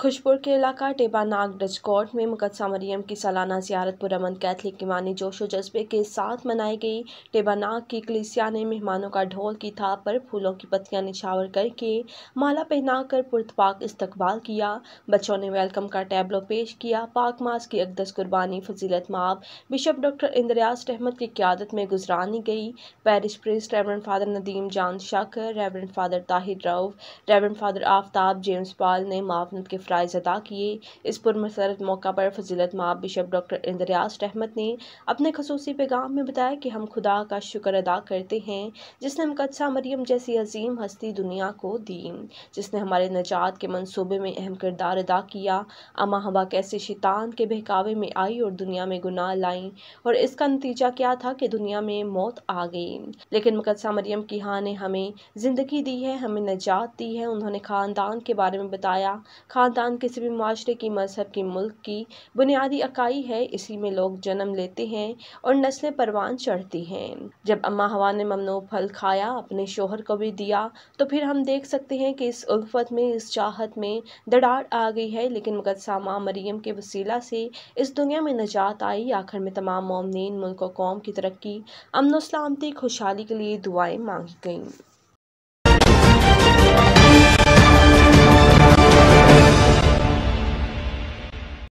खुशपुर के इलाका टेबा नाग डजकोट में मुकदसा मरियम की सालाना जियारत पुरमन कैथलिक ईमानी जोशो जज्बे के साथ मनाई गई टेबा नाग की कलिसिया ने मेहमानों का ढोल की थाप पर फूलों की पत्तियां निछावर करके माला पहना कर पुरतपाक इस्तकबाल किया बच्चों ने वेलकम का टैबलो पेश किया पाक मास की अकदस कुर्बानी फजीलत माप बिशप डॉक्टर इंद्रयास रहमत की क्यादत में गुजरानी गई parish priest reverend father Nadeem John Shakir reverend father Tahir Rao reverend father Aftab James Paul ने मावनत के प्राइज़ अदा किए इस पुरमसरत मौका पर फजीलत माँ बिशप डॉक्टर इंदरियाज रहमत ने अपने खसूसी पैगाम में बताया कि हम खुदा का शुक्र अदा करते हैं जिसने मुकदसा मरियम जैसी अजीम हस्ती दुनिया को दी जिसने हमारे नजात के मनसूबे में अहम किरदार अदा किया अमा हवा कैसे शैतान के बहकावे में आई और दुनिया में गुनाह लाई और इसका नतीजा क्या था कि दुनिया में मौत आ गई लेकिन मुकदसा मरियम की हाँ ने हमें ज़िंदगी दी है हमें नजात दी है उन्होंने ख़ानदान के बारे में बताया ख़ानदान ख़ानदान किसी भी माशरे की मज़हब की मुल्क की बुनियादी अकाई है इसी में लोग जन्म लेते हैं और नस्लें परवान चढ़ती हैं जब अम्मा हवा ने ममनो फल खाया अपने शोहर को भी दिया तो फिर हम देख सकते हैं कि इस उल्फत में इस चाहत में दड़ाड़ आ गई है लेकिन मुकदसामा मरियम के वसीला से इस दुनिया में निजात आई आखिर में तमाम ममनिन मुल्क कौम की तरक्की अमन सलामती खुशहाली के लिए दुआएँ मांगी गईं